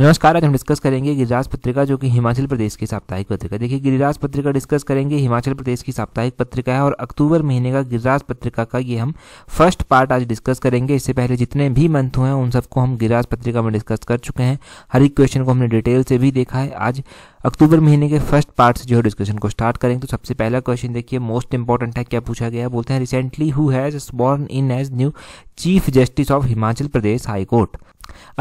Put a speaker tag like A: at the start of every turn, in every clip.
A: नमस्कार आज हम डिस्कस करेंगे गिरिराज पत्रिका जो कि हिमाचल प्रदेश की साप्ताहिक पत्रिका देखिए गिरिराज पत्रिका डिस्कस करेंगे हिमाचल प्रदेश की साप्ताहिक पत्रिका है और अक्टूबर महीने का गिरिराज पत्रिका का ये हम फर्स्ट पार्ट आज डिस्कस करेंगे इससे पहले जितने भी मंथ हुए हैं उन सबको हम गिरिराज पत्रिका में डिस्कस कर चुके हैं हर एक क्वेश्चन को हमने डिटेल से भी देखा है आज अक्टूबर महीने के फर्स्ट पार्ट से जो है डिस्कशन को स्टार्ट करेंगे तो सबसे पहला क्वेश्चन देखिए मोस्ट इंपॉर्टेंट है क्या पूछा गया बोलते हैं recently who has born in as new chief justice of Himachal Pradesh high court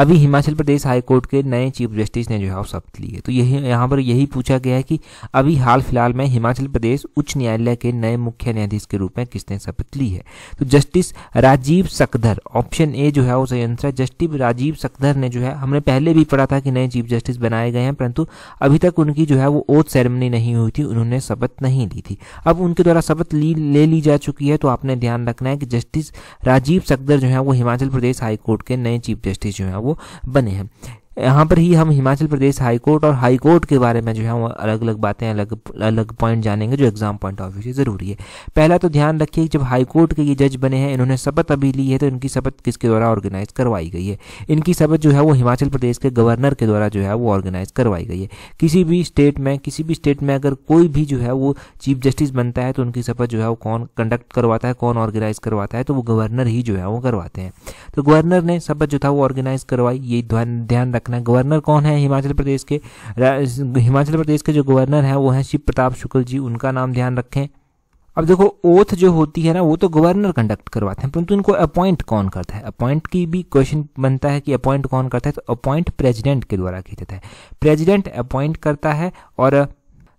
A: अभी हिमाचल प्रदेश हाई कोर्ट के नए चीफ जस्टिस ने जो है शपथ ली है तो यही यहाँ पर यही पूछा गया है कि अभी हाल फिलहाल में हिमाचल प्रदेश उच्च न्यायालय के नए मुख्य न्यायाधीश के रूप में किसने शपथ ली है तो justice Rajiv Shakdher option A जो है वो सही आंसर जस्टिस राजीव सकधर ने जो है हमने पहले भी पढ़ा था कि नए चीफ जस्टिस बनाए गए हैं परंतु अभी तक उनकी जो है वो ओथ सेरेमनी नहीं हुई थी उन्होंने शपथ नहीं ली थी अब उनके द्वारा शपथ ले ली जा चुकी है तो आपने ध्यान रखना है कि जस्टिस राजीव सकदर जो है वो हिमाचल प्रदेश हाईकोर्ट के नए चीफ जस्टिस जो है है वो बने हैं यहाँ पर ही हम हिमाचल प्रदेश हाई कोर्ट और हाई कोर्ट के बारे में जो है वो अलग अलग बातें अलग अलग पॉइंट जानेंगे जो एग्जाम पॉइंट ऑफ व्यू से ज़रूरी है पहला तो ध्यान रखिए जब हाई कोर्ट के ये जज बने हैं इन्होंने शपथ अभी ली है तो इनकी शपथ किसके द्वारा ऑर्गेनाइज करवाई गई है इनकी शपथ जो है वो हिमाचल प्रदेश के गवर्नर के द्वारा जो है वो ऑर्गेनाइज करवाई गई है किसी भी स्टेट में किसी भी स्टेट में अगर कोई भी जो है वो चीफ जस्टिस बनता है तो उनकी शपथ जो है वो कौन कंडक्ट करवाता है कौन ऑर्गेनाइज करवाता है तो वो गवर्नर ही जो है वो करवाते हैं तो गवर्नर ने शपथ जो था वो ऑर्गेनाइज करवाई ये ध्यान रख रखना है गवर्नर कौन है हिमाचल प्रदेश के हिमाचल प्रदेश के जो गवर्नर हैं वो हैं शिव प्रताप शुक्ल जी उनका नाम ध्यान रखें अब देखो ओथ जो होती है ना वो तो गवर्नर कंडक्ट करवाते हैं परंतु इनको अपॉइंट कौन करता है अपॉइंट की भी क्वेश्चन बनता है कि अपॉइंट कौन करता है तो अपॉइंट प्रेजिडेंट के द्वारा किया जाता है प्रेजिडेंट अपॉइंट करता है और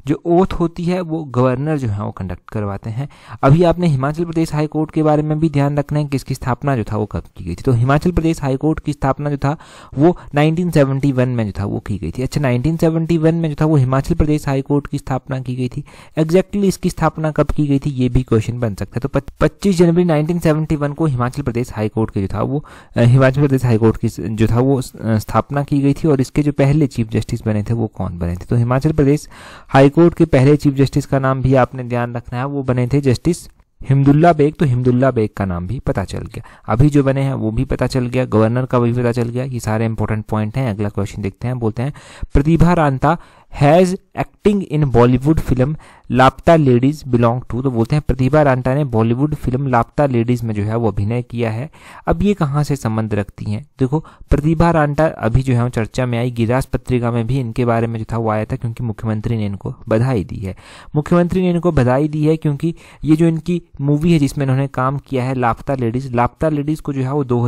A: जो ओथ होती है वो गवर्नर जो है वो कंडक्ट करवाते हैं अभी आपने हिमाचल प्रदेश हाई कोर्ट के बारे में भी ध्यान रखना है कि इसकी स्थापना जो था वो कब की गई थी तो हिमाचल प्रदेश हाई कोर्ट की स्थापना जो था वो 1971 में जो था वो की गई थी अच्छा 1971 में जो था वो हिमाचल प्रदेश हाई कोर्ट की स्थापना की गई थी एग्जैक्टली इसकी स्थापना कब की गई थी ये भी क्वेश्चन बन सकता है तो पच्चीस जनवरी नाइनटीन को हिमाचल प्रदेश हाईकोर्ट के जो था वो हिमाचल प्रदेश हाईकोर्ट की जो था वो स्थापना की गई थी और इसके जो पहले चीफ जस्टिस बने थे वो कौन बने थे तो हिमाचल प्रदेश हाई हाईकोर्ट के पहले चीफ जस्टिस का नाम भी आपने ध्यान रखना है वो बने थे जस्टिस हिमदुल्ला बेग तो हिमदुल्ला बेग का नाम भी पता चल गया अभी जो बने हैं वो भी पता चल गया गवर्नर का भी पता चल गया ये सारे इंपॉर्टेंट पॉइंट हैं अगला क्वेश्चन देखते हैं बोलते हैं Pratibha Ranta has acting in Bollywood film Laapataa Ladies belong to तो बोलते हैं प्रतिभा रांटा ने बॉलीवुड फिल्म लापता लेडीज में जो है वो अभिनय किया है अब ये कहाँ से संबंध रखती हैं देखो प्रतिभा रांटा अभी जो है वो चर्चा में आई गिरास पत्रिका में भी इनके बारे में जो था वो आया था क्योंकि मुख्यमंत्री ने इनको बधाई दी है मुख्यमंत्री ने इनको बधाई दी है क्योंकि ये जो इनकी मूवी है जिसमें इन्होंने काम किया है लापता लेडीज लापता लेडीज को जो है वो दो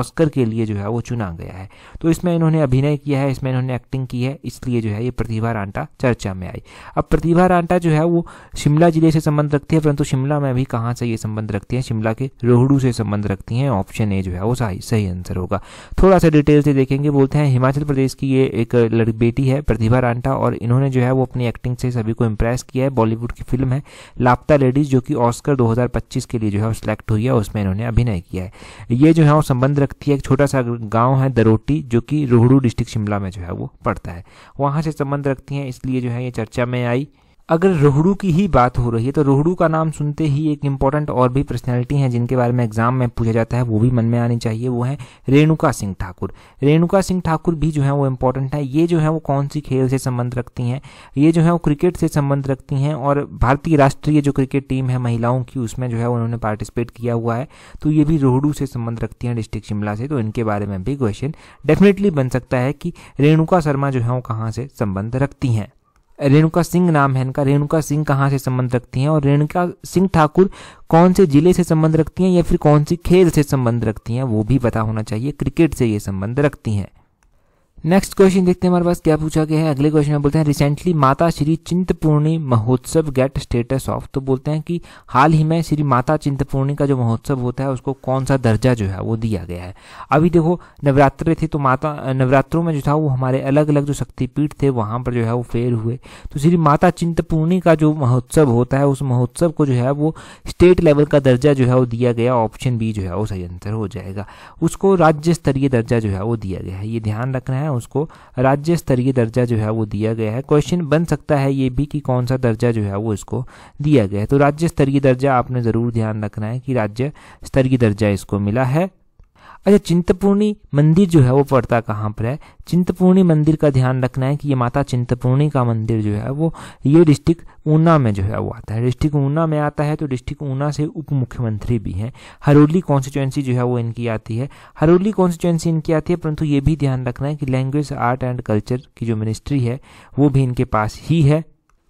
A: ऑस्कर के लिए जो है वो चुना गया है तो इसमें इन्होंने अभिनय किया है इसमें इन्होंने एक्टिंग की है इसलिए जो है है ये प्रतिभा रांटा चर्चा में आई अब प्रतिभा रांटा जो है वो शिमला जिले से संबंध रखती है परंतु शिमला में भी कहाँ से ये संबंध रखती है शिमला के रोहडू से संबंध रखती हैं ऑप्शन ए जो है वो सही सही आंसर होगा थोड़ा सा डिटेल से देखेंगे बोलते हैं हिमाचल प्रदेश की ये एक बेटी है प्रतिभा रांटा और इन्होंने जो है वो अपनी एक्टिंग से सभी को इम्प्रेस किया है बॉलीवुड की फिल्म है लापता लेडीज जो कि ऑस्कर दो के लिए जो है सिलेक्ट हुई है उसमें इन्होंने अभिनय किया है ये जो है वो संबंध रखती है एक छोटा सा गाँव है दरोटी जो कि रोहडू डिस्ट्रिक्ट शिमला में जो है वो पड़ता है वहाँ से संबंध रखती हैं इसलिए जो है ये चर्चा में आई अगर रोहड़ू की ही बात हो रही है तो रोहड़ू का नाम सुनते ही एक इम्पॉर्टेंट और भी पर्सनैलिटी हैं जिनके बारे में एग्जाम में पूछा जाता है वो भी मन में आनी चाहिए वो है रेणुका सिंह ठाकुर रेणुका सिंह ठाकुर भी जो है वो इम्पोर्टेंट है ये जो है वो कौन सी खेल से संबंध रखती हैं ये जो है वो क्रिकेट से संबंध रखती हैं और भारतीय राष्ट्रीय जो क्रिकेट टीम है महिलाओं की उसमें जो है उन्होंने पार्टिसिपेट किया हुआ है तो ये भी रोहड़ू से संबंध रखती हैं डिस्ट्रिक्ट शिमला से तो इनके बारे में भी क्वेश्चन डेफिनेटली बन सकता है कि रेणुका शर्मा जो है वो कहाँ से संबंध रखती हैं रेणुका सिंह नाम है इनका रेणुका सिंह कहाँ से संबंध रखती हैं और रेणुका सिंह ठाकुर कौन से जिले से संबंध रखती हैं या फिर कौन सी खेल से संबंध रखती हैं वो भी पता होना चाहिए क्रिकेट से ये संबंध रखती हैं नेक्स्ट क्वेश्चन देखते हैं हमारे पास क्या पूछा गया है अगले क्वेश्चन में बोलते हैं रिसेंटली माता श्री चिंतपूर्णी महोत्सव गेट स्टेटस ऑफ तो बोलते हैं कि हाल ही में श्री माता चिंतपूर्णी का जो महोत्सव होता है उसको कौन सा दर्जा जो है वो दिया गया है अभी देखो नवरात्र थे तो माता नवरात्रों में जो था वो हमारे अलग अलग जो शक्तिपीठ थे वहाँ पर जो है वो फेल हुए तो श्री माता चिंतपूर्णी का जो महोत्सव होता है उस महोत्सव को जो है वो स्टेट लेवल का दर्जा जो है वो दिया गया ऑप्शन बी जो है वो सही आंसर हो जाएगा उसको राज्य स्तरीय दर्जा जो है वो दिया गया है ये ध्यान रखना है ना उसको राज्य स्तरीय दर्जा जो है वो दिया गया है क्वेश्चन बन सकता है ये भी कि कौन सा दर्जा जो है वो इसको दिया गया है तो राज्य स्तरीय दर्जा आपने ज़रूर ध्यान रखना है कि राज्य स्तरीय दर्जा इसको मिला है अच्छा चिंतपूर्णी मंदिर जो है वो पड़ता कहाँ पर है चिंतपूर्णी मंदिर का ध्यान रखना है कि ये माता चिंतपूर्णी का मंदिर जो है वो ये डिस्ट्रिक्ट ऊना में जो है वो आता है डिस्ट्रिक्ट ऊना में आता है तो डिस्ट्रिक्ट ऊना से उप मुख्यमंत्री भी हैं हरोली कॉन्स्टिट्युएंसी जो है वो इनकी आती है हरोली कॉन्स्टिट्युएंसी इनकी आती है परंतु ये भी ध्यान रखना है कि लैंग्वेज आर्ट एंड कल्चर की जो मिनिस्ट्री है वो भी इनके पास ही है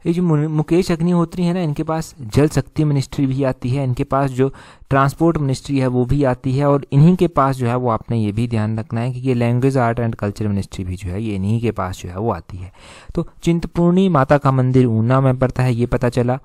A: ये जो मुकेश अग्निहोत्री है ना इनके पास जल शक्ति मिनिस्ट्री भी आती है इनके पास जो ट्रांसपोर्ट मिनिस्ट्री है वो भी आती है और इन्हीं के पास जो है वो आपने ये भी ध्यान रखना है कि ये language art and culture ministry भी जो है ये इन्हीं के पास जो है वो आती है तो चिंतपूर्णी माता का मंदिर ऊना में पड़ता है ये पता चला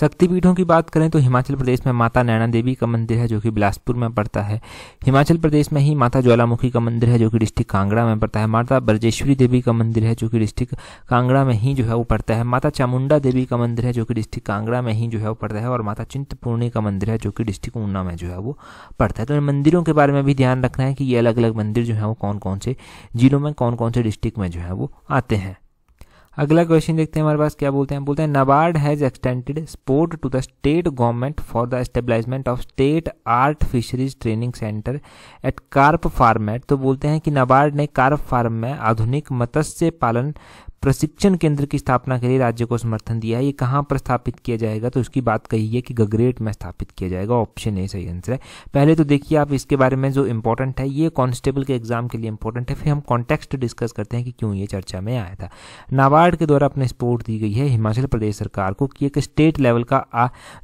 A: शक्तिपीठों की बात करें तो हिमाचल प्रदेश में माता नैना देवी का मंदिर है जो कि बिलासपुर में पड़ता है हिमाचल प्रदेश में ही माता ज्वालामुखी का मंदिर है जो कि डिस्ट्रिक्ट कांगड़ा में पड़ता है माता ब्रजेश्वरी देवी का मंदिर है जो कि डिस्ट्रिक्ट कांगड़ा में ही जो है वो पड़ता है माता चामुंडा देवी का मंदिर है जो कि डिस्ट्रिक्ट कांगड़ा में ही जो है वो पड़ता है और माता चिंतपूर्णी का मंदिर है जो कि डिस्ट्रिक्ट ऊना में जो है वो पड़ता है तो इन मंदिरों के बारे में भी ध्यान रखना है कि ये अलग अलग मंदिर जो है वो कौन कौन से जिलों में कौन कौन से डिस्ट्रिक्ट में जो है वो आते हैं अगला क्वेश्चन देखते हैं हमारे पास क्या बोलते हैं बोलते हैं NABARD has extended support to the state government for the establishment of state art fisheries training centre at carp farm at तो बोलते हैं कि नबार्ड ने कार्प फार्म में आधुनिक मत्स्य पालन प्रशिक्षण केंद्र की स्थापना के लिए राज्य को समर्थन दिया है ये कहाँ पर स्थापित किया जाएगा तो उसकी बात कही है कि गगरेट में स्थापित किया जाएगा ऑप्शन ए सही आंसर है पहले तो देखिए आप इसके बारे में जो इंपॉर्टेंट है ये कांस्टेबल के एग्जाम के लिए इंपॉर्टेंट है फिर हम कॉन्टेक्स्ट डिस्कस करते हैं कि क्यों ये चर्चा में आया था नाबार्ड के द्वारा अपने सपोर्ट दी गई है हिमाचल प्रदेश सरकार को कि एक स्टेट लेवल का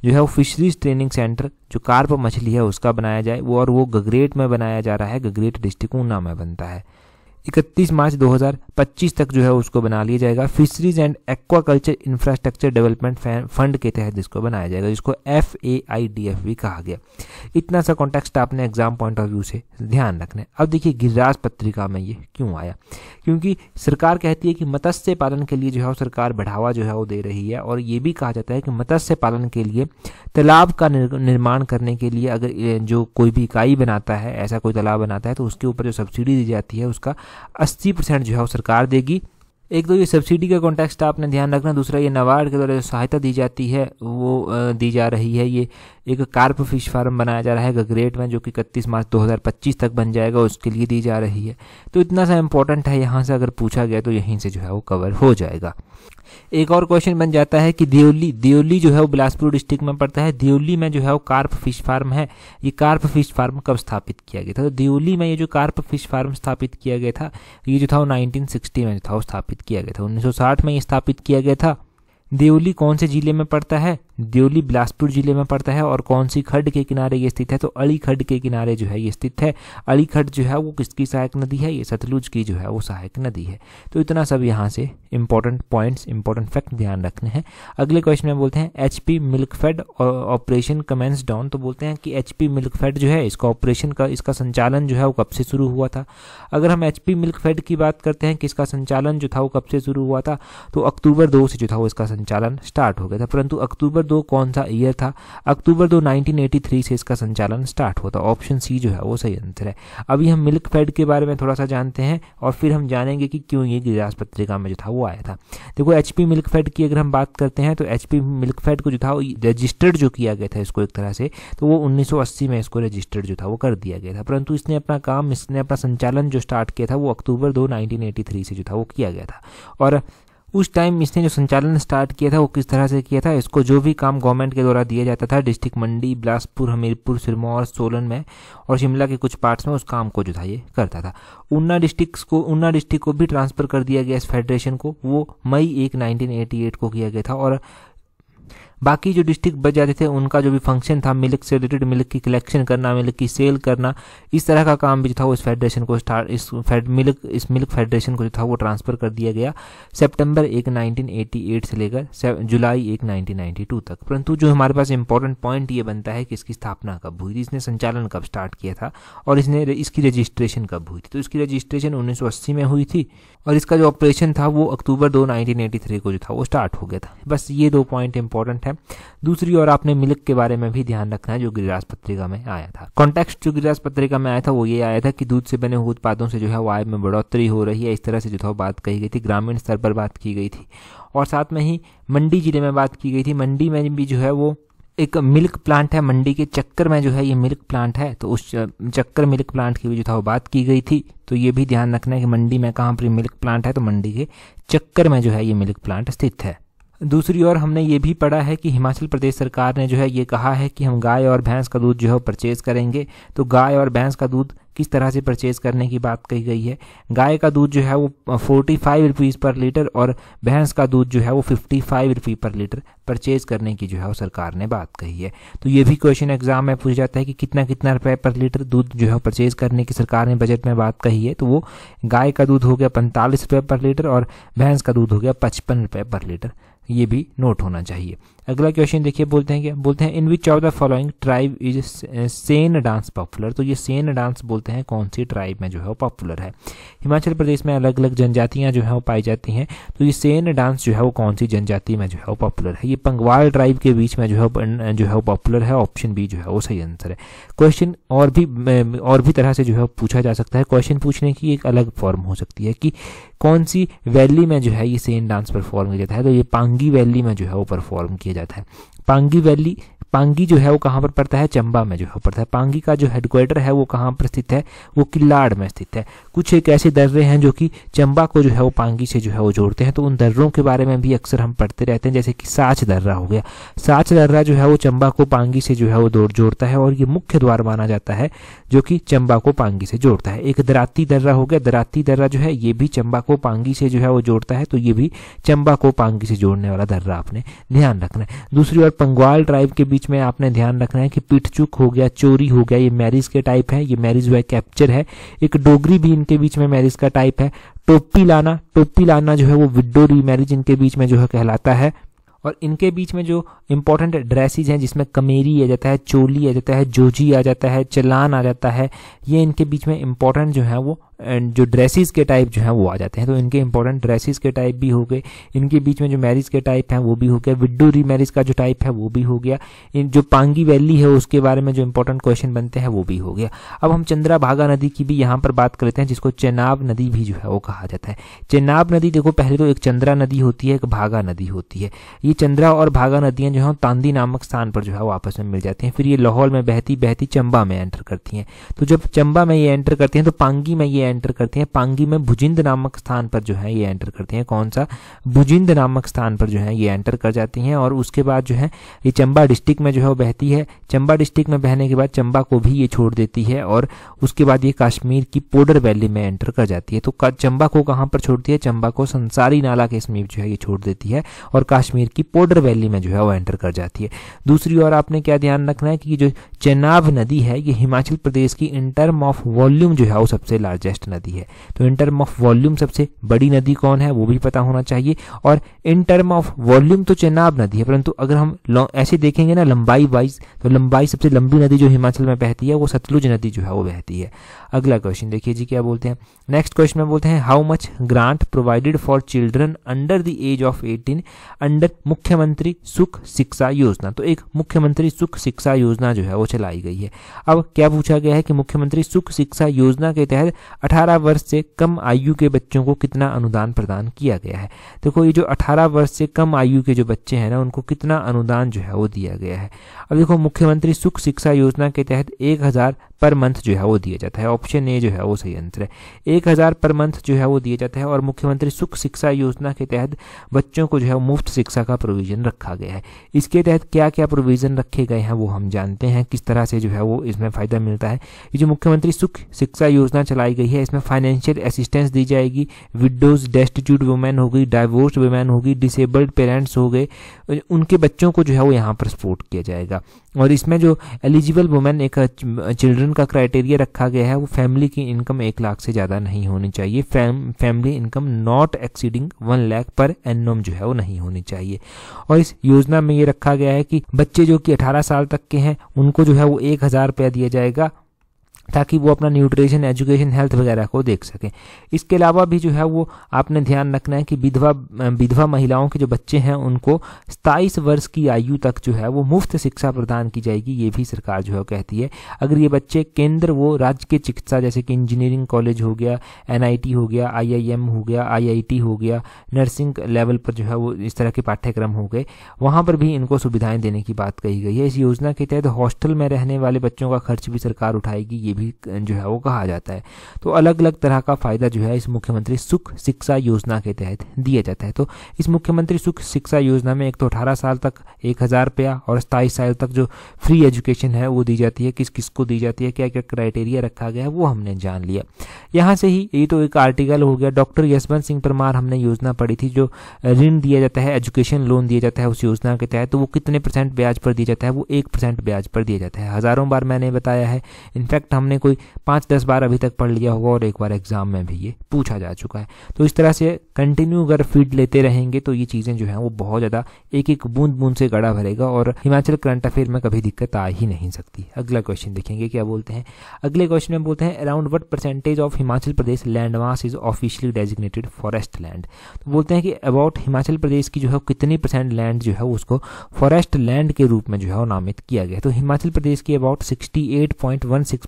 A: जो है वो फिशरीज ट्रेनिंग सेंटर जो कार्प मछली है उसका बनाया जाए वो और वो गगरेट में बनाया जा रहा है गगरेट डिस्ट्रिक्ट ऊना में बनता है इकतीस मार्च 2025 तक जो है उसको बना लिया जाएगा fisheries and aquaculture infrastructure development fund के तहत जिसको बनाया जाएगा जिसको F A I D F भी कहा गया इतना सा कॉन्टेक्स्ट आपने एग्जाम पॉइंट ऑफ व्यू से ध्यान रखना है अब देखिए गिरिराज पत्रिका में ये क्यों आया क्योंकि सरकार कहती है कि मत्स्य पालन के लिए जो है सरकार बढ़ावा जो है वो दे रही है और ये भी कहा जाता है कि मत्स्य पालन के लिए तालाब का निर्माण करने के लिए अगर जो कोई भी इकाई बनाता है ऐसा कोई तालाब बनाता है तो उसके ऊपर जो सब्सिडी दी जाती है उसका अस्सी परसेंट जो है वो सरकार देगी एक तो ये सब्सिडी का कॉन्टेक्स्ट आपने ध्यान रखना दूसरा ये नवार्ड के द्वारा जो सहायता दी जाती है वो दी जा रही है ये एक कार्प फिश फार्म बनाया जा रहा है गगरेट में जो कि इकतीस मार्च 2025 तक बन जाएगा उसके लिए दी जा रही है तो इतना सा इम्पोर्टेंट है यहाँ से अगर पूछा गया तो यहीं से जो है वो कवर हो जाएगा एक और क्वेश्चन बन जाता है कि दियोली दियोली जो है वो बिलासपुर डिस्ट्रिक्ट में पड़ता है दियोली में जो है वो कार्प फिश फार्म है ये कार्प फिश फार्म कब स्थापित किया गया था तो दियोली में ये जो कार्प फिश फार्म स्थापित किया गया था ये जो था वो नाइनटीन में जो था वो स्थापित किया गया था 1960 में स्थापित किया गया था देवली कौन से जिले में पड़ता है देवली बिलासपुर जिले में पड़ता है और कौन सी खड्ड के किनारे ये स्थित है तो अली खड्ड के किनारे जो है ये स्थित है अली खड्ड जो है वो किसकी सहायक नदी है ये सतलुज की जो है वो सहायक नदी है तो इतना सब यहाँ से इंपॉर्टेंट पॉइंट्स इंपॉर्टेंट फैक्ट ध्यान रखने हैं अगले क्वेश्चन में बोलते हैं H P milk fed operation commence down तो बोलते हैं कि एच पी मिल्क फेड जो है इसका ऑपरेशन का इसका संचालन जो है वो कब से शुरू हुआ था अगर हम एच पी मिल्क फेड की बात करते हैं कि इसका संचालन जो था वो कब से शुरू हुआ था तो अक्टूबर दो से जो था वो इसका संचालन स्टार्ट हो गया था परंतु अक्टूबर अक्टूबर दो कौन सा ईयर था अक्टूबर दो 1983 से इसका संचालन स्टार्ट होता ऑप्शन सी जो है वो सही आंसर है अभी हम मिल्क फेड के बारे में थोड़ा सा जानते हैं और फिर हम जानेंगे कि क्यों ये गिरिराज पत्रिका में जो था वो आया था देखो एच मिल्क फेड की अगर हम बात करते हैं तो एच मिल्क फेड को जो था रजिस्टर्ड जो किया गया था इसको एक तरह से तो वो उन्नीस में इसको रजिस्टर्ड जो था वो कर दिया गया था परंतु इसने अपना काम इसने अपना संचालन जो स्टार्ट किया था वो अक्टूबर दो नाइनटीन से जो था वो किया गया था और उस टाइम इसने जो संचालन स्टार्ट किया था वो किस तरह से किया था इसको जो भी काम गवर्नमेंट के द्वारा दिया जाता था डिस्ट्रिक्ट मंडी बिलासपुर हमीरपुर सिरमौर सोलन में और शिमला के कुछ पार्ट्स में उस काम को जो था ये करता था ऊना डिस्ट्रिक्ट को ऊना डिस्ट्रिक्ट को भी ट्रांसफर कर दिया गया इस फेडरेशन को वो मई एक नाइनटीन को किया गया था और बाकी जो डिस्ट्रिक्ट बच जाते थे उनका जो भी फंक्शन था मिल्क से रिलेटेड मिल्क की कलेक्शन करना मिल्क की सेल करना इस तरह का काम भी जो था वो इस फेडरेशन को स्टार्ट इस फेड मिल्क इस मिल्क फेडरेशन को जो था वो ट्रांसफर कर दिया गया सेप्टेम्बर एक नाइनटीन से लेकर जुलाई एक नाइनटीन तक परंतु जो हमारे पास इंपॉर्टेंट पॉइंट ये बनता है कि इसकी स्थापना कब हुई थी इसने संचालन कब स्टार्ट किया था और इसने इसकी रजिस्ट्रेशन कब हुई थी तो इसकी रजिस्ट्रेशन उन्नीस में हुई थी और इसका जो ऑपरेशन था वो अक्टूबर दो नाइनटीन को जो था वो स्टार्ट हो गया था बस ये दो पॉइंट इंपॉर्टेंट है दूसरी और आपने मिल्क के बारे में भी ध्यान रखना है जो गिरिराज पत्रिका में आया था कॉन्टेक्स्ट जो गिरिराज पत्रिका में आया था वो ये आया था कि दूध से बने हुए उत्पादों से जो है वो आय में बढ़ोतरी हो रही है इस तरह से जो था बात कही गई थी ग्रामीण स्तर पर बात की गई थी और साथ में ही मंडी जिले में बात की गई थी मंडी में भी जो है वो एक मिल्क प्लांट है मंडी के चक्कर में जो है ये मिल्क प्लांट है तो उस चक्कर मिल्क प्लांट की भी जो था वो बात की गई थी तो ये भी ध्यान रखना है कि मंडी में कहाँ पर मिल्क प्लांट है तो मंडी के चक्कर में जो है ये मिल्क प्लांट स्थित है दूसरी ओर हमने ये भी पढ़ा है कि हिमाचल प्रदेश सरकार ने जो है ये कहा है कि हम गाय और भैंस का दूध जो है परचेज करेंगे तो गाय और भैंस का दूध किस तरह से परचेज करने की बात कही गई है गाय का दूध जो है वो forty five rupees per litre और भैंस का दूध जो है वो फिफ्टी फाइव रुपी पर लीटर परचेज करने की जो है वो सरकार ने बात कही है तो ये भी क्वेश्चन एग्जाम में पूछ जाता है कि कितना कितना रुपए पर लीटर दूध जो है परचेज करने की सरकार ने बजट में बात कही है तो वो गाय का दूध हो गया पैंतालीस रुपए पर लीटर और भैंस का दूध हो गया पचपन रुपये पर लीटर ये भी नोट होना चाहिए अगला क्वेश्चन देखिए बोलते हैं क्या बोलते हैं in which of the following tribe is Sen dance popular तो ये सेन डांस बोलते हैं कौन सी ट्राइब में जो है वो पॉपुलर है हिमाचल प्रदेश में अलग अलग जनजातियां जो है वो पाई जाती हैं तो ये सेन डांस जो है वो कौन सी जनजाति में जो है वो पॉपुलर है ये पंगवाल ट्राइब के बीच में जो है जो है वो पॉपुलर है ऑप्शन बी जो है वो सही आंसर है क्वेश्चन और भी और भी तरह से जो है पूछा जा सकता है क्वेश्चन पूछने की एक अलग फॉर्म हो सकती है कि कौन सी वैली में जो है ये सेन डांस परफॉर्म किया जाता है तो ये पांगी वैली में जो है वो परफॉर्म किया जाता है पांगी वैली पांगी जो है वो कहाँ पर पड़ता है चंबा में जो है पड़ता है पांगी का जो हेडक्वार्टर है वो कहाँ पर स्थित है वो किलाड़ में स्थित है कुछ एक ऐसे दर्रे हैं जो कि चंबा को जो है वो पांगी से जो है वो जोड़ते हैं तो उन दर्रों के बारे में भी अक्सर हम पढ़ते रहते हैं जैसे कि साच दर्रा हो गया साच दर्रा जो है वो चंबा को पांगी से जो है वो जोड़ता है और ये मुख्य द्वार माना जाता है जो कि चंबा को पांगी से जोड़ता है एक दराती दर्रा हो गया दराती दर्रा जो है ये भी चंबा को पांगी से जो है वो जोड़ता है तो ये भी चंबा को पांगी से जोड़ने वाला दर्रा आपने ध्यान रखना है दूसरी ओर पंगवाल ट्राइब के बीच बीच में आपने ध्यान रखना है कि पिटचुक हो गया चोरी हो गया ये मैरिज के टाइप है ये मैरिज हुआ कैप्चर है एक डोगरी भी इनके बीच में मैरिज का टाइप है टोपी लाना टोपी लाना जो है वो विडो री मैरिज इनके बीच में जो है कहलाता है और इनके बीच में जो इम्पोर्टेंट ड्रेसेज हैं जिसमें कमेरी आ जाता है चोली आ जाता है जोजी आ जाता है चलान आ जाता है ये इनके बीच में इम्पोर्टेंट जो है वो एंड जो ड्रेसिस के टाइप जो हैं वो आ जाते हैं तो इनके इंपॉर्टेंट ड्रेसिस के टाइप भी हो गए इनके बीच में जो मैरिज के टाइप हैं वो भी हो गया विडो रीमैरिज का जो टाइप है वो भी हो गया इन जो पांगी वैली है उसके बारे में जो इंपॉर्टेंट क्वेश्चन बनते हैं वो भी हो गया अब हम चंद्राभागा नदी की भी यहाँ पर बात करते हैं जिसको चेनाब नदी भी जो है वो कहा जाता है चेनाब नदी देखो पहले तो एक चंद्रा नदी होती है एक भागा नदी होती है ये चंद्रा और भागा नदियाँ जो है तांदी नामक स्थान पर जो है वो आपस में मिल जाती हैं फिर ये लाहौल में बहती बहती चंबा में एंटर करती हैं तो जब चंबा में ये एंटर करती हैं तो पांगी में ये ये एंटर करते हैं पांगी में भुजिंद नामक स्थान पर जो है ये एंटर करते हैं कौन सा भुजिंद नामक स्थान पर जो है ये एंटर कर जाती हैं और उसके बाद जो है ये चंबा डिस्ट्रिक्ट में जो है वो बहती है चंबा डिस्ट्रिक्ट में बहने के बाद चंबा को भी ये छोड़ देती है और उसके बाद ये कश्मीर की पोडर वैली में एंटर कर जाती है तो चंबा को कहाँ पर छोड़ती है चंबा को संसारी नाला के समीप जो है ये छोड़ देती है और कश्मीर की पोडर वैली में जो है वो एंटर कर जाती है दूसरी ओर आपने क्या ध्यान रखना है कि जो चेनाब नदी है ये हिमाचल प्रदेश की इन टर्म ऑफ वॉल्यूम जो है वो सबसे लार्ज है वेस्ट नदी है तो इन टर्म ऑफ वॉल्यूम सबसे बड़ी नदी कौन है वो भी पता होना चाहिए और इन टर्म ऑफ वॉल्यूम तो चेनाब नदी है परंतु अगर हम ऐसे देखेंगे ना लंबाई वाइज तो लंबाई सबसे लंबी नदी जो हिमाचल में बहती है वो सतलुज नदी जो है वो बहती है अगला क्वेश्चन देखिए जी क्या बोलते हैं नेक्स्ट क्वेश्चन में बोलते हैं how much grant provided for children under the age of eighteen under Mukhyamantri Sukh शिक्षा योजना तो एक मुख्यमंत्री सुख शिक्षा योजना जो है वो चलाई गई है अब क्या पूछा गया है कि मुख्यमंत्री सुख शिक्षा योजना के तहत 18 वर्ष से कम आयु के बच्चों को कितना अनुदान प्रदान किया गया है देखो ये जो 18 वर्ष से कम आयु के जो बच्चे हैं ना उनको कितना अनुदान जो है वो दिया गया है अब देखो मुख्यमंत्री सुख शिक्षा योजना के तहत एक हजार पर मंथ जो है वो दिया जाता है ऑप्शन ए जो है वो सही आंसर है एक हज़ार पर मंथ जो है वो दिया जाता है और मुख्यमंत्री सुख शिक्षा योजना के तहत बच्चों को जो है मुफ्त शिक्षा का प्रोविजन रखा गया है इसके तहत क्या क्या प्रोविजन रखे गए हैं वो हम जानते हैं किस तरह से जो है वो इसमें फ़ायदा मिलता है ये जो मुख्यमंत्री सुख शिक्षा योजना चलाई गई है इसमें फाइनेंशियल असिस्टेंस दी जाएगी विडोज डेस्टिट्यूट वुमेन होगी डाइवोर्स वुमेन होगी डिसेबल्ड पेरेंट्स हो गए उनके बच्चों को जो है वो यहाँ पर सपोर्ट किया जाएगा और इसमें जो एलिजिबल वुमेन एक चिल्ड्रन का क्राइटेरिया रखा गया है वो फैमिली की इनकम एक लाख से ज़्यादा नहीं होनी चाहिए fam family income not exceeding one lakh per annum जो है वो नहीं होनी चाहिए और इस योजना में ये रखा गया है कि बच्चे जो कि अठारह साल तक के हैं उनको जो है वो एक हज़ार रुपया दिया जाएगा ताकि वो अपना न्यूट्रिशन एजुकेशन हेल्थ वगैरह को देख सकें इसके अलावा भी जो है वो आपने ध्यान रखना है कि विधवा विधवा महिलाओं के जो बच्चे हैं उनको सताईस वर्ष की आयु तक जो है वो मुफ्त शिक्षा प्रदान की जाएगी ये भी सरकार जो है कहती है अगर ये बच्चे केंद्र वो राज्य के चिकित्सा जैसे कि इंजीनियरिंग कॉलेज हो गया एन हो गया आई हो गया आई हो गया नर्सिंग लेवल पर जो है वो इस तरह के पाठ्यक्रम हो गए वहाँ पर भी इनको सुविधाएं देने की बात कही गई है इस योजना के तहत हॉस्टल में रहने वाले बच्चों का खर्च भी सरकार उठाएगी ये की भी जो है वो कहा जाता है तो अलग अलग तरह का फ़ायदा जो है इस मुख्यमंत्री सुख शिक्षा योजना के तहत दिया जाता है तो इस मुख्यमंत्री सुख शिक्षा योजना में एक तो अठारह साल तक एक हज़ार रुपया और सताईस साल तक जो फ्री एजुकेशन है वो दी जाती है किस किस को दी जाती है क्या क्या क्राइटेरिया रखा गया है वो हमने जान लिया यहाँ से ही ये तो एक आर्टिकल हो गया डॉक्टर यशवंत सिंह परमार हमने योजना पढ़ी थी जो ऋण दिया जाता है एजुकेशन लोन दिया जाता है उस योजना के तहत तो वो कितने परसेंट ब्याज पर दिया जाता है वो एक परसेंट ब्याज पर दिया जाता है हज़ारों बार मैंने बताया है इनफैक्ट हमने कोई पाँच दस बार अभी तक पढ़ लिया होगा और एक बार एग्जाम में भी ये पूछा जा चुका है तो इस तरह से कंटिन्यू अगर फीड लेते रहेंगे तो ये चीज़ें जो हैं वो बहुत ज़्यादा एक एक बूंद बूंद से गड़ा भरेगा और हिमाचल करंट अफेयर में कभी दिक्कत आ ही नहीं सकती अगला क्वेश्चन देखेंगे क्या बोलते हैं अगले क्वेश्चन में बोलते हैं around what percentage of Himachal Pradesh land mass is officially designated forest land तो बोलते हैं कि अबाउट हिमाचल प्रदेश की जो है कितनी परसेंट लैंड जो है उसको फॉरेस्ट लैंड के रूप में जो है नामित किया गया तो हिमाचल प्रदेश की about sixty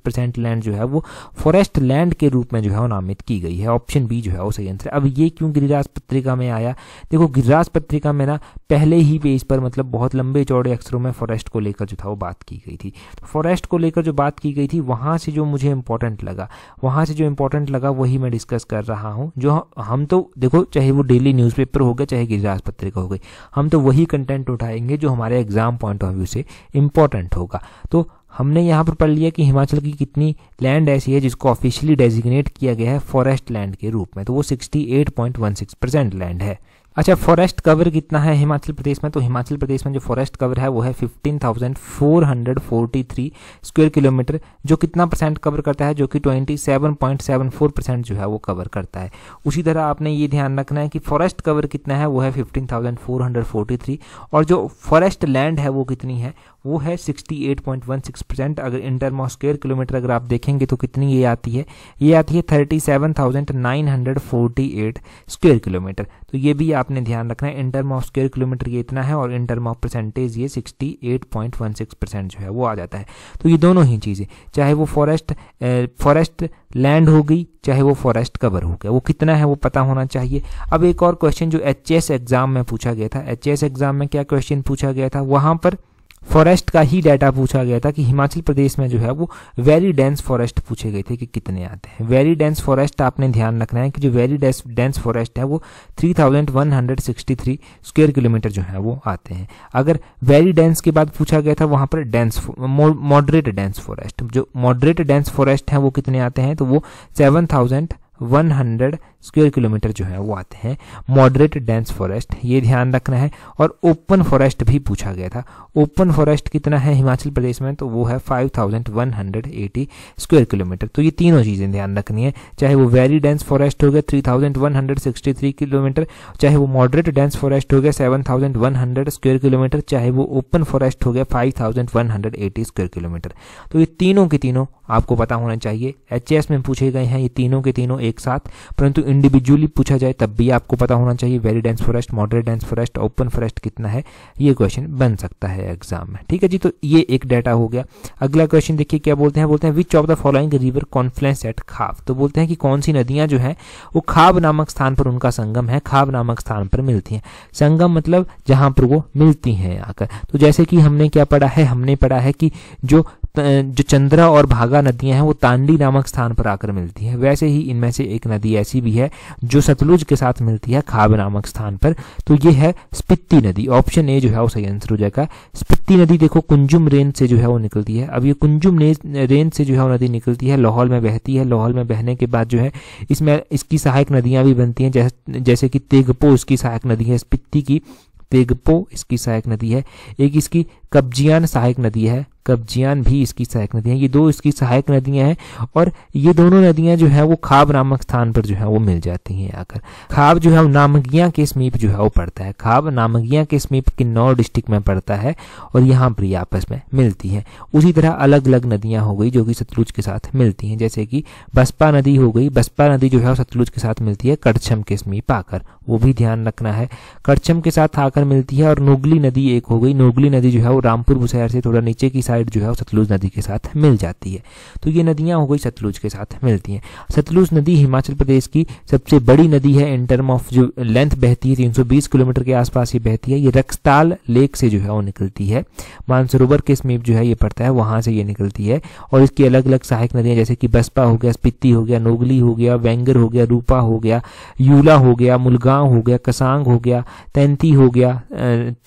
A: percent percent land जो है वो फॉरेस्ट लैंड के रूप में जो है वो नामित की गई है ऑप्शन बी जो है वो सही आंसर अब ये क्यों गिरिराज पत्रिका में आया देखो गिरिराज पत्रिका में ना पहले ही पेज पर मतलब बहुत लंबे चौड़े अक्षरों में फॉरेस्ट को लेकर जो था वो बात की गई थी फॉरेस्ट तो को लेकर जो बात की गई थी वहाँ से जो मुझे इंपॉर्टेंट लगा वहाँ से जो इंपॉर्टेंट लगा वही मैं डिस्कस कर रहा हूँ जो हम तो देखो चाहे वो डेली न्यूज़पेपर हो गया चाहे गिरिराज पत्रिका हो गई हम तो वही कंटेंट उठाएंगे जो हमारे एग्जाम पॉइंट ऑफ व्यू से इंपॉर्टेंट होगा तो हमने यहाँ पर पढ़ लिया कि हिमाचल की कितनी लैंड ऐसी है जिसको ऑफिशियली डेजिग्नेट किया गया है फॉरेस्ट लैंड के रूप में तो वो 68.16 परसेंट लैंड है अच्छा फॉरेस्ट कवर कितना है हिमाचल प्रदेश में तो हिमाचल प्रदेश में जो फॉरेस्ट कवर है वो है 15,443 स्क्वायर किलोमीटर जो कितना परसेंट कवर करता है जो कि 27.74 परसेंट जो है वो कवर करता है उसी तरह आपने ये ध्यान रखना है कि फॉरेस्ट कवर कितना है वो है 15,443 और जो फॉरेस्ट लैंड है वो कितनी है वो है 68.16 परसेंट अगर इंटर टर्म किलोमीटर अगर आप देखेंगे तो कितनी ये आती है ये आती है 37,948 स्क्वेयर किलोमीटर तो ये भी आपने ध्यान रखना है इंटर टर्म किलोमीटर ये इतना है और इन टर्म परसेंटेज ये 68.16 परसेंट जो है वो आ जाता है तो ये दोनों ही चीज़ें चाहे वो फॉरेस्ट फॉरेस्ट लैंड हो गई चाहे वो फॉरेस्ट कवर हो गया वो कितना है वो पता होना चाहिए अब एक और क्वेश्चन जो एच एग्ज़ाम में पूछा गया था एच एग्ज़ाम में क्या क्वेश्चन पूछा गया था वहाँ पर फॉरेस्ट का ही डाटा पूछा गया था कि हिमाचल प्रदेश में जो है वो वेरी डेंस फॉरेस्ट पूछे गए थे कि कितने आते हैं वेरी डेंस फॉरेस्ट आपने ध्यान रखना है कि जो वेरी डेंस फॉरेस्ट है वो 3163 स्क्वायर किलोमीटर जो है वो आते हैं अगर वेरी डेंस के बाद पूछा गया था वहां पर डेंस मॉडरेट डेंस फॉरेस्ट जो मॉडरेट डेंस फॉरेस्ट है वो कितने आते हैं तो वो सेवन थाउजेंड 100 स्क्वायर किलोमीटर जो है वो आते हैं मॉडरेट डेंस फॉरेस्ट ये ध्यान रखना है और ओपन फॉरेस्ट भी पूछा गया था ओपन फॉरेस्ट कितना है हिमाचल प्रदेश में तो वो है 5180 स्क्वायर किलोमीटर तो ये तीनों चीज़ें ध्यान रखनी है चाहे वो वेरी डेंस फॉरेस्ट हो गया 3163 किलोमीटर चाहे वो मॉडरेट डेंस फॉरेस्ट हो गया सेवन स्क्वायर किलोमीटर चाहे वो ओपन फॉरेस्ट हो गया फाइव स्क्वायर किलोमीटर तो ये तीनों के तीनों आपको पता होना चाहिए एच में पूछे गए हैं ये तीनों के तीनों एक साथ परंतु इंडिविजुअली पूछा जाए तब भी आपको पता होना चाहिए very dense forest moderate dense forest open forest कितना है ये क्वेश्चन बन सकता है एग्जाम में ठीक है जी तो ये एक डाटा हो गया अगला क्वेश्चन देखिए क्या बोलते हैं बोलते हैं which of the following river confluence at Khab तो बोलते हैं कि कौन सी नदियां जो है वो खाब नामक स्थान पर उनका संगम है खाब नामक स्थान पर मिलती है संगम मतलब जहां पर वो मिलती है आकर तो जैसे कि हमने क्या पढ़ा है हमने पढ़ा है कि जो जो चंद्रा और भागा नदियां हैं वो तांडी नामक स्थान पर आकर मिलती हैं वैसे ही इनमें से एक नदी ऐसी भी है जो सतलुज के साथ मिलती है खाब नामक स्थान पर तो ये है स्पित्ती नदी ऑप्शन ए जो है वो सही आंसर हो जाएगा स्पित्ती नदी देखो कुंजुम रेंज से जो है वो निकलती है अब ये कुंजुम रेंज से जो है वो नदी निकलती है लाहौल में बहती है लाहौल में बहने के बाद जो है इसमें इसकी सहायक नदियां भी बनती हैं जैसे जैसे कि तेगपो इसकी सहायक नदी है स्पित्ती की तेगपो इसकी सहायक नदी है एक इसकी कब्जियान सहायक नदी है कब्जियान भी इसकी सहायक नदी है ये दो इसकी सहायक नदियां हैं और ये दोनों नदियां जो है वो खाब नामक स्थान पर जो है वो मिल जाती हैं आकर खाब जो है नामगिया के समीप जो है वो पड़ता है खाब नामगिया के समीप किन्नौर डिस्ट्रिक्ट में पड़ता है और यहाँ पर ये आपस में मिलती है उसी तरह अलग अलग नदियां हो गई जो कि सतलुज के साथ मिलती है जैसे कि बसपा नदी हो गई बसपा नदी जो है सतलुज के साथ मिलती है कड़छम के समीप आकर वो भी ध्यान रखना है कड़छम के साथ आकर मिलती है और नोगली नदी एक हो गई नोगली नदी जो है वो रामपुर बुसैर से थोड़ा नीचे की साइड जो है वो सतलुज नदी के साथ मिल जाती है तो ये नदियाँ हो गई सतलुज के साथ मिलती हैं सतलुज नदी हिमाचल प्रदेश की सबसे बड़ी नदी है इन टर्म ऑफ जो लेंथ बहती है 320 किलोमीटर के आसपास ये बहती है ये रक्सताल लेक से जो है वो निकलती है मानसरोवर के समीप जो है ये पड़ता है वहां से ये निकलती है और इसकी अलग अलग सहायक नदियां जैसे कि बसपा हो गया स्पित्ती हो गया नोगली हो गया वेंगर हो गया रूपा हो गया यूला हो गया मुलगांव हो गया कसांग हो गया तैंती हो गया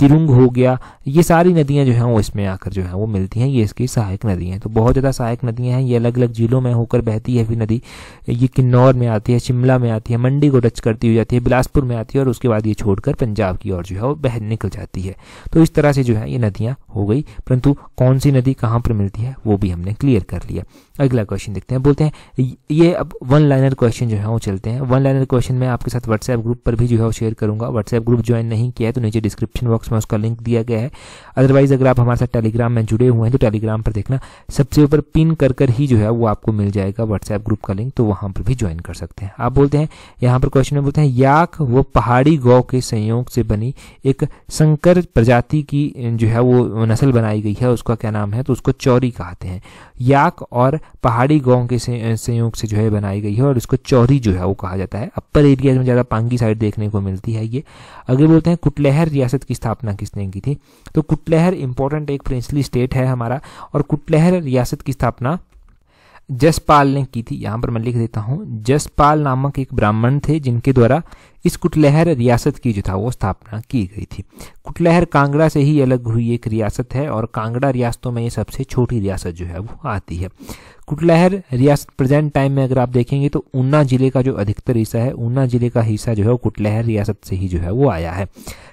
A: तिरुंग हो गया ये सारी नदियां नदियाँ जो हैं वो इसमें आकर जो है वो मिलती हैं ये इसकी सहायक नदियाँ हैं तो बहुत ज़्यादा सहायक नदियाँ हैं ये अलग अलग जिलों में होकर बहती है फिर नदी ये किन्नौर में आती है शिमला में आती है मंडी को टच करती हुई जाती है बिलासपुर में आती है और उसके बाद ये छोड़कर पंजाब की ओर जो है वो बह निकल जाती है तो इस तरह से जो है ये नदियाँ हो गई परंतु कौन सी नदी कहाँ पर मिलती है वो भी हमने क्लियर कर लिया अगला क्वेश्चन देखते हैं बोलते हैं ये अब वन लाइनर क्वेश्चन जो है वो चलते हैं वन लाइनर क्वेश्चन मैं आपके साथ व्हाट्सएप ग्रुप पर भी जो है वो शेयर करूंगा व्हाट्सएप ग्रुप ज्वाइन नहीं किया है तो नीचे डिस्क्रिप्शन बॉक्स में उसका लिंक दिया गया है अदरवाइज अदरवाइज अगर आप हमारे साथ टेलीग्राम में जुड़े हुए हैं तो टेलीग्राम पर देखना सबसे ऊपर पिन कर कर ही जो है वो आपको मिल जाएगा व्हाट्सएप ग्रुप का लिंक तो वहां पर भी ज्वाइन कर सकते हैं आप बोलते हैं यहाँ पर क्वेश्चन में बोलते हैं याक वो पहाड़ी गौ के संयोग से बनी एक संकर प्रजाति की जो है वो नस्ल बनाई गई है उसका क्या नाम है तो उसको चौरी कहते हैं याक और पहाड़ी गौ के संयोग से जो है बनाई गई है और इसको चौरी जो है वो कहा जाता है अपर एरिया में ज्यादा पांगी साइड देखने को मिलती है ये अगर बोलते हैं कुटलहर रियासत की स्थापना किसने की थी तो कुटलहर इंपॉर्टेंट एक प्रिंसली स्टेट है हमारा और कुटलहर रियासत की स्थापना जसपाल ने की थी यहाँ पर मैं लिख देता हूँ जसपाल नामक एक ब्राह्मण थे जिनके द्वारा इस कुटलहर रियासत की जो था वो स्थापना की गई थी कुटलहर कांगड़ा से ही अलग हुई एक रियासत है और कांगड़ा रियासतों में ये सबसे छोटी रियासत जो है वो आती है कुटलहर रियासत प्रेजेंट टाइम में अगर आप देखेंगे तो ऊना जिले का जो अधिकतर हिस्सा है ऊना जिले का हिस्सा जो है वो कुटलहर रियासत से ही जो है वो आया है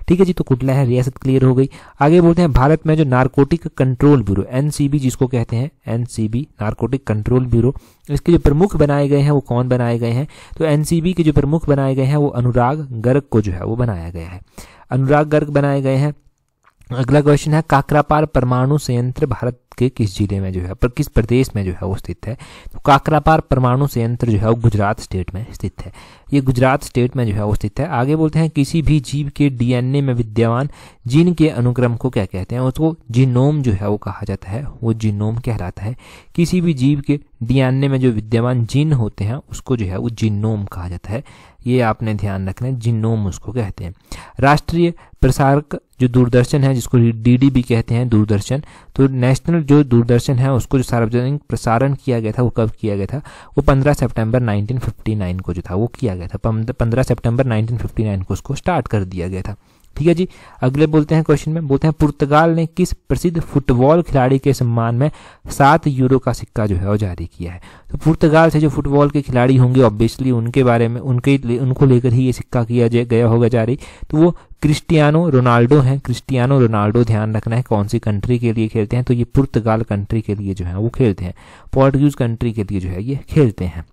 A: ठीक है जी तो कुटलहर रियासत क्लियर हो गई आगे बोलते हैं भारत में जो नारकोटिक कंट्रोल ब्यूरो एनसीबी जिसको कहते हैं एनसीबी नारकोटिक कंट्रोल ब्यूरो इसके जो प्रमुख बनाए गए हैं वो कौन बनाए गए हैं तो एनसीबी के जो प्रमुख बनाए गए हैं वो अनुराग अनुराग गर्ग को जो है वो बनाया गया है अनुराग गर्ग बनाए गए हैं अगला क्वेश्चन है काकरापार परमाणु संयंत्र भारत के किस जिले में जो है पर किस प्रदेश में जो है वो स्थित है तो काकरापार परमाणु संयंत्र जो है वो गुजरात स्टेट में स्थित है ये गुजरात स्टेट में जो है स्थित है आगे बोलते हैं किसी भी जीव के डीएनए में विद्यमान जीन के अनुक्रम को क्या कहते हैं उसको जीनोम जो है वो कहा जाता है वो जीनोम कहलाता है किसी भी जीव के डीएनए में जो विद्यमान जीन होते हैं उसको जो है वो जीनोम कहा जाता है ये आपने ध्यान रखना है जीनोम उसको कहते हैं राष्ट्रीय प्रसारक जो दूरदर्शन है जिसको डीडी भी कहते हैं दूरदर्शन तो नेशनल जो दूरदर्शन है उसको जो सार्वजनिक प्रसारण किया गया था वो कब किया गया था वो 15 सितंबर 1959 को जो था वो किया किया गया था पंद्रह सेप्टेम्बर नाइनटीन को उसको स्टार्ट कर दिया गया था ठीक है जी अगले बोलते हैं क्वेश्चन में बोलते हैं पुर्तगाल ने किस प्रसिद्ध फुटबॉल खिलाड़ी के सम्मान में सात यूरो का सिक्का जो है वो जारी किया है तो पुर्तगाल से जो फुटबॉल के खिलाड़ी होंगे ऑब्वियसली उनके बारे में उनके ले, उनको लेकर ही ये सिक्का किया गया होगा जारी तो वो क्रिस्टियानो रोनाल्डो हैं क्रिस्टियानो रोनाल्डो ध्यान रखना है कौन सी कंट्री के लिए खेलते हैं तो ये पुर्तगाल कंट्री के लिए जो है वो खेलते हैं पोर्टुगीज कंट्री के लिए जो है ये खेलते हैं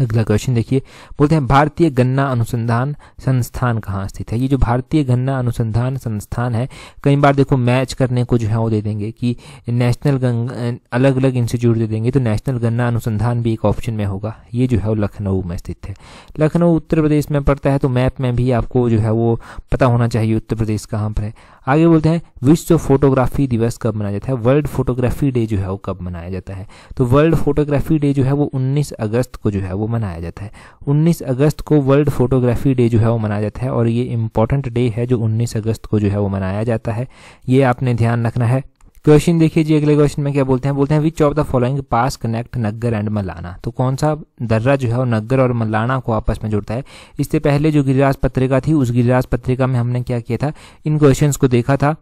A: अगला क्वेश्चन देखिए बोलते हैं भारतीय गन्ना अनुसंधान संस्थान कहाँ स्थित है ये जो भारतीय गन्ना अनुसंधान संस्थान है कई बार देखो मैच करने को जो है वो दे देंगे कि नेशनल अलग अलग इंस्टीट्यूट दे देंगे तो नेशनल गन्ना अनुसंधान भी एक ऑप्शन में होगा ये जो है वो लखनऊ में स्थित है लखनऊ उत्तर प्रदेश में पड़ता है तो मैप में भी आपको जो है वो पता होना चाहिए उत्तर प्रदेश कहाँ पर है आगे बोलते हैं विश्व फोटोग्राफी दिवस कब मनाया जाता है वर्ल्ड फोटोग्राफी डे जो है वो कब मनाया जाता है तो वर्ल्ड फोटोग्राफी डे जो है वो 19 अगस्त को जो है वो मनाया जाता है 19 अगस्त को वर्ल्ड फोटोग्राफी डे जो है वो मनाया जाता है और ये इंपॉर्टेंट डे है जो उन्नीस अगस्त को जो है वो मनाया जाता है ये आपने ध्यान रखना है क्वेश्चन देखिए जी अगले क्वेश्चन में क्या बोलते हैं बोलते हैं which of the following pass connect Nagar and Malana तो कौन सा दर्रा जो है वो नगर और मलाना को आपस में जोड़ता है इससे पहले जो गिरिराज पत्रिका थी उस गिरिराज पत्रिका में हमने क्या किया था इन क्वेश्चन को देखा था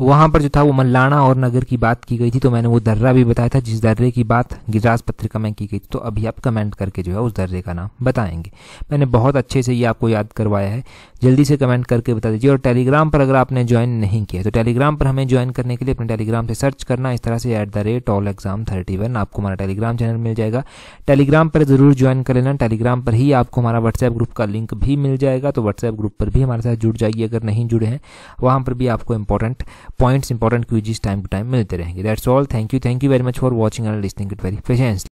A: वहां पर जो था वो मल्लाना और नगर की बात की गई थी तो मैंने वो दर्रा भी बताया था जिस दर्रे की बात गिरिराज पत्रिका में की गई थी तो अभी आप कमेंट करके जो है उस दर्रे का नाम बताएंगे मैंने बहुत अच्छे से ये आपको याद करवाया है जल्दी से कमेंट करके बता दीजिए और टेलीग्राम पर अगर आपने ज्वाइन नहीं किया तो टेलीग्राम पर हमें ज्वाइन करने के लिए अपने टेलीग्राम से सर्च करना इस तरह से at the rate all exam thirty one आपको हमारा टेलीग्राम चैनल मिल जाएगा टेलीग्राम पर जरूर ज्वाइन कर लेना टेलीग्राम पर ही आपको हमारा व्हाट्सएप ग्रुप का लिंक भी मिल जाएगा तो व्हाट्सएप ग्रुप पर भी हमारे साथ जुड़ जाइए अगर नहीं जुड़े हैं वहाँ पर भी आपको important points important quizzes time to time मिलते रहेंगे that's all thank you thank you very much for watching and listening it very patience